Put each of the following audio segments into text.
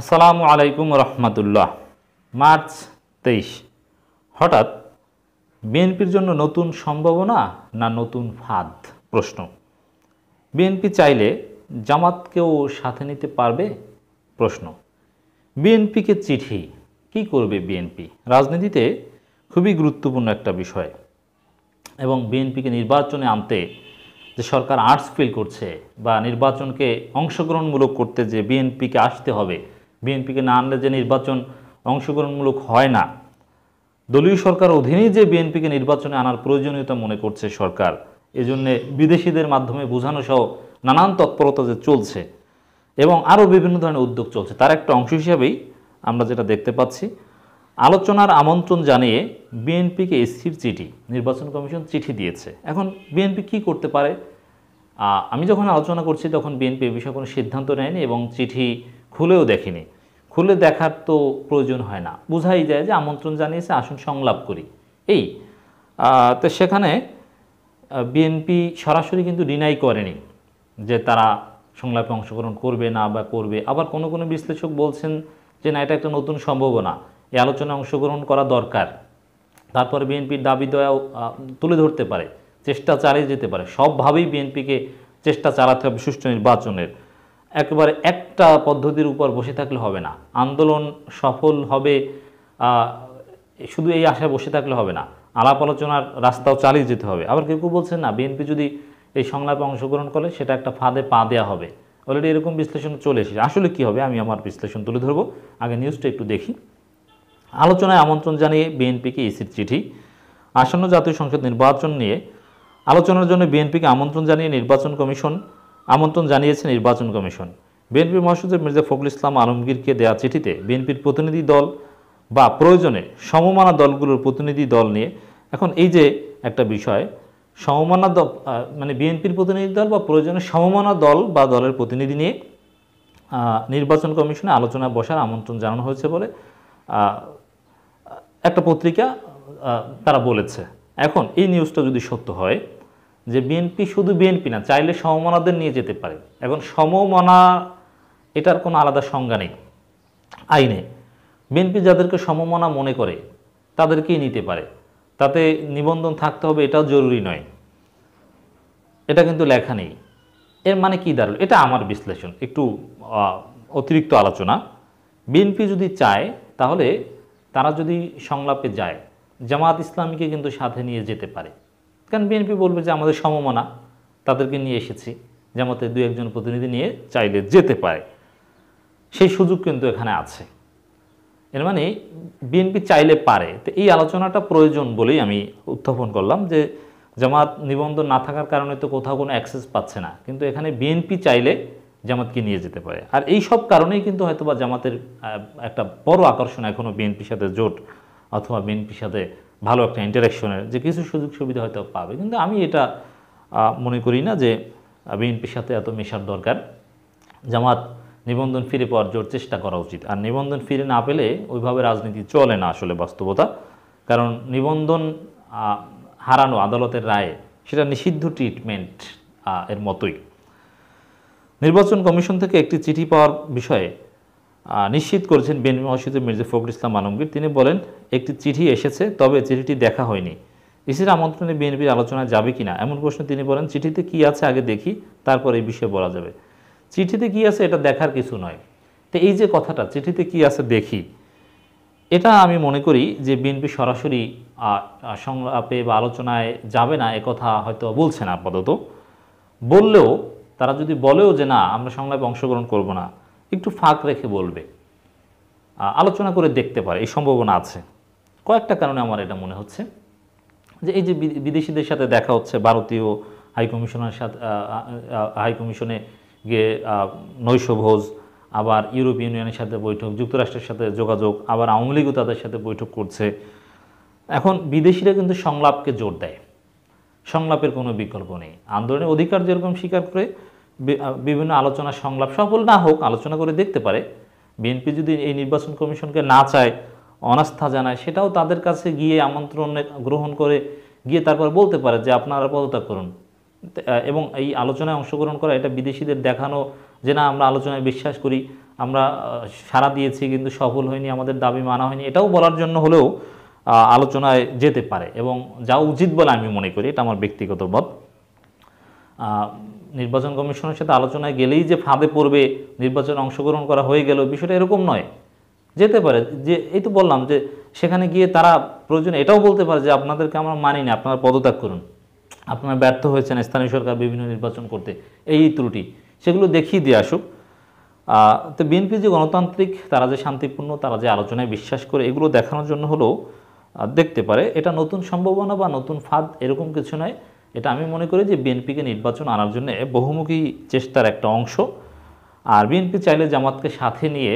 আসসালামু আলাইকুম রহমতুল্লাহ মার্চ তেইশ হঠাৎ বিএনপির জন্য নতুন সম্ভাবনা না নতুন ফাঁদ প্রশ্ন বিএনপি চাইলে জামাতকেও সাথে নিতে পারবে প্রশ্ন বিএনপিকে চিঠি কি করবে বিএনপি রাজনীতিতে খুবই গুরুত্বপূর্ণ একটা বিষয় এবং বিএনপিকে নির্বাচনে আনতে যে সরকার আর্টস ফিল করছে বা নির্বাচনকে অংশগ্রহণমূলক করতে যে বিএনপিকে আসতে হবে বিএনপিকে না আনলে যে নির্বাচন অংশগ্রহণমূলক হয় না দলীয় সরকার অধীনেই যে বিএনপিকে নির্বাচনে আনার প্রয়োজনীয়তা মনে করছে সরকার এজন্যে বিদেশিদের মাধ্যমে বোঝানো সহ নানান তৎপরতা যে চলছে এবং আরও বিভিন্ন ধরনের উদ্যোগ চলছে তার একটা অংশ হিসাবেই আমরা যেটা দেখতে পাচ্ছি আলোচনার আমন্ত্রণ জানিয়ে বিএনপিকে স্থির চিঠি নির্বাচন কমিশন চিঠি দিয়েছে এখন বিএনপি কি করতে পারে আমি যখন আলোচনা করছি তখন বিএনপি এ বিষয়ে কোনো সিদ্ধান্ত নেয়নি এবং চিঠি খুলেও দেখিনি খুলে দেখার তো প্রয়োজন হয় না বোঝাই যায় যে আমন্ত্রণ জানিয়েছে আসুন সংলাপ করি এই তো সেখানে বিএনপি সরাসরি কিন্তু ডিনাই করেনি যে তারা সংলাপে অংশগ্রহণ করবে না বা করবে আবার কোনো কোনো বিশ্লেষক বলছেন যে না এটা একটা নতুন সম্ভাবনা এই আলোচনায় অংশগ্রহণ করা দরকার তারপর বিএনপির দাবি দয়াও তুলে ধরতে পারে চেষ্টা চালিয়ে যেতে পারে সবভাবেই বিএনপিকে চেষ্টা চালাতে হবে সুষ্ঠু নির্বাচনের একেবারে একটা পদ্ধতির উপর বসে থাকলে হবে না আন্দোলন সফল হবে শুধু এই আশায় বসে থাকলে হবে না আলাপ আলোচনার রাস্তাও চালিয়ে যেতে হবে আবার কেউ কেউ বলছেন না বিএনপি যদি এই সংলাপে অংশগ্রহণ করে সেটা একটা ফাঁদে পা দেওয়া হবে অলরেডি এরকম বিশ্লেষণ চলে এসেছে আসলে কি হবে আমি আমার বিশ্লেষণ তুলে ধরবো আগে নিউজটা একটু দেখি আলোচনায় আমন্ত্রণ জানিয়ে বিএনপিকে ইসির চিঠি আসন্ন জাতীয় সংসদ নির্বাচন নিয়ে আলোচনার জন্য বিএনপিকে আমন্ত্রণ জানিয়ে নির্বাচন কমিশন আমন্ত্রণ জানিয়েছে নির্বাচন কমিশন বিএনপি মহাসচিব মির্জা ফখরুল ইসলাম আলমগীরকে দেওয়া চিঠিতে বিএনপির প্রতিনিধি দল বা প্রয়োজনে সমমানা দলগুলোর প্রতিনিধি দল নিয়ে এখন এই যে একটা বিষয় সমমানা দল মানে বিএনপির প্রতিনিধি দল বা প্রয়োজনে সমমানা দল বা দলের প্রতিনিধি নিয়ে নির্বাচন কমিশনে আলোচনা বসার আমন্ত্রণ জানানো হয়েছে বলে একটা পত্রিকা তারা বলেছে এখন এই নিউজটা যদি সত্য হয় যে বিএনপি শুধু বিএনপি না চাইলে সমমনাদের নিয়ে যেতে পারে এখন সমমনা এটার কোনো আলাদা সংজ্ঞা নেই আইনে বিএনপি যাদেরকে সমমনা মনে করে তাদেরকেই নিতে পারে তাতে নিবন্ধন থাকতে হবে এটাও জরুরি নয় এটা কিন্তু লেখা নেই এর মানে কি দাঁড়ালো এটা আমার বিশ্লেষণ একটু অতিরিক্ত আলোচনা বিএনপি যদি চায় তাহলে তারা যদি সংলাপে যায় জামাত ইসলামীকে কিন্তু সাথে নিয়ে যেতে পারে কারণ বিএনপি বলবে যে আমাদের সমমনা তাদেরকে নিয়ে এসেছি জামাতে দু একজন প্রতিনিধি নিয়ে চাইলে যেতে পারে সেই সুযোগ কিন্তু এখানে আছে এর মানে বিএনপি চাইলে পারে তো এই আলোচনাটা প্রয়োজন বলেই আমি উত্থাপন করলাম যে জামাত নিবন্ধন না থাকার কারণে তো কোথাও কোনো অ্যাক্সেস পাচ্ছে না কিন্তু এখানে বিএনপি চাইলে জামাতকে নিয়ে যেতে পারে আর এই সব কারণেই কিন্তু হয়তোবা জামাতের একটা বড় আকর্ষণ এখনও বিএনপির সাথে জোট অথবা বিএনপির সাথে ভালো একটা ইন্টারাকশনের যে কিছু সুযোগ সুবিধা হয়তো পাবে কিন্তু আমি এটা মনে করি না যে বিএনপির সাথে এত মেশার দরকার জামাত নিবন্ধন ফিরে পাওয়ার জোর চেষ্টা করা উচিত আর নিবন্ধন ফিরে না পেলে ওইভাবে রাজনীতি চলে না আসলে বাস্তবতা কারণ নিবন্ধন হারানো আদালতের রায়ে সেটা নিষিদ্ধ ট্রিটমেন্ট এর মতোই নির্বাচন কমিশন থেকে একটি চিঠি পাওয়ার বিষয়ে নিশ্চিত করেছেন বিএনপি মহাসচিব মির্জা ফখরুল ইসলাম আলমগীর তিনি বলেন একটি চিঠি এসেছে তবে চিঠিটি দেখা হয়নি ইসির আমন্ত্রণে বিএনপির আলোচনা যাবে কি না এমন প্রশ্ন তিনি বলেন চিঠিতে কি আছে আগে দেখি তারপর এই বিষয়ে বলা যাবে চিঠিতে কি আছে এটা দেখার কিছু নয় তো এই যে কথাটা চিঠিতে কি আছে দেখি এটা আমি মনে করি যে বিএনপি সরাসরি সংলাপে বা আলোচনায় যাবে না কথা হয়তো বলছে না আপাতত বললেও তারা যদি বলেও যে না আমরা সংলাপে অংশগ্রহণ করব না একটু ফাঁক রেখে বলবে আলোচনা করে দেখতে পারে এই সম্ভাবনা আছে কয়েকটা কারণে আমার এটা মনে হচ্ছে যে এই যে বিদেশিদের সাথে দেখা হচ্ছে ভারতীয় হাইকমিশনের সাথে হাইকমিশনে গিয়ে নৈশভোজ আবার ইউরোপ ইউনিয়নের সাথে বৈঠক যুক্তরাষ্ট্রের সাথে যোগাযোগ আবার আওয়ামী লীগও তাদের সাথে বৈঠক করছে এখন বিদেশিরা কিন্তু সংলাপকে জোর দেয় সংলাপের কোনো বিকল্প নেই আন্দোলনের অধিকার যেরকম স্বীকার করে বিভিন্ন আলোচনা সংলাপ সফল না হোক আলোচনা করে দেখতে পারে বিএনপি যদি এই নির্বাচন কমিশনকে না চায় অনাস্থা জানায় সেটাও তাদের কাছে গিয়ে আমন্ত্রণ গ্রহণ করে গিয়ে তারপর বলতে পারে যে আপনারা পদত্যাগ করুন এবং এই আলোচনায় অংশগ্রহণ করা এটা বিদেশিদের দেখানো যে না আমরা আলোচনায় বিশ্বাস করি আমরা সাড়া দিয়েছি কিন্তু সফল হয়নি আমাদের দাবি মানা হয়নি এটাও বলার জন্য হলেও আলোচনায় যেতে পারে এবং যা উচিত বলে আমি মনে করি এটা আমার ব্যক্তিগত মত নির্বাচন কমিশনের সাথে আলোচনায় গেলেই যে ফাঁদে পড়বে নির্বাচনে অংশগ্রহণ করা হয়ে গেল বিষয়টা এরকম নয় যেতে পারে যে এই তো বললাম যে সেখানে গিয়ে তারা প্রয়োজন এটাও বলতে পারে যে আপনাদেরকে আমরা মানি না আপনারা পদত্যাগ করুন আপনারা ব্যর্থ হয়েছেন স্থানীয় সরকার বিভিন্ন নির্বাচন করতে এই ত্রুটি সেগুলো দেখিয়ে দিয়ে আসুক তো বিএনপি যে গণতান্ত্রিক তারা যে শান্তিপূর্ণ তারা যে আলোচনায় বিশ্বাস করে এগুলো দেখানোর জন্য হলেও দেখতে পারে এটা নতুন সম্ভাবনা বা নতুন ফাঁদ এরকম কিছু নয় এটা আমি মনে করি যে বিএনপিকে নির্বাচন আনার জন্য বহুমুখী চেষ্টার একটা অংশ আর বিএনপি চাইলে জামাতকে সাথে নিয়ে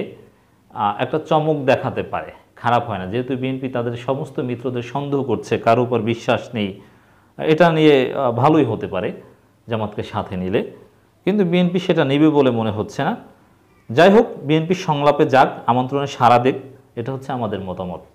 একটা চমক দেখাতে পারে খারাপ হয় না যেহেতু বিএনপি তাদের সমস্ত মিত্রদের সন্দেহ করছে কারো উপর বিশ্বাস নেই এটা নিয়ে ভালোই হতে পারে জামাতকে সাথে নিলে কিন্তু বিএনপি সেটা নেবে বলে মনে হচ্ছে না যাই হোক বিএনপি সংলাপে যাক আমন্ত্রণে সারা দেখ এটা হচ্ছে আমাদের মতামত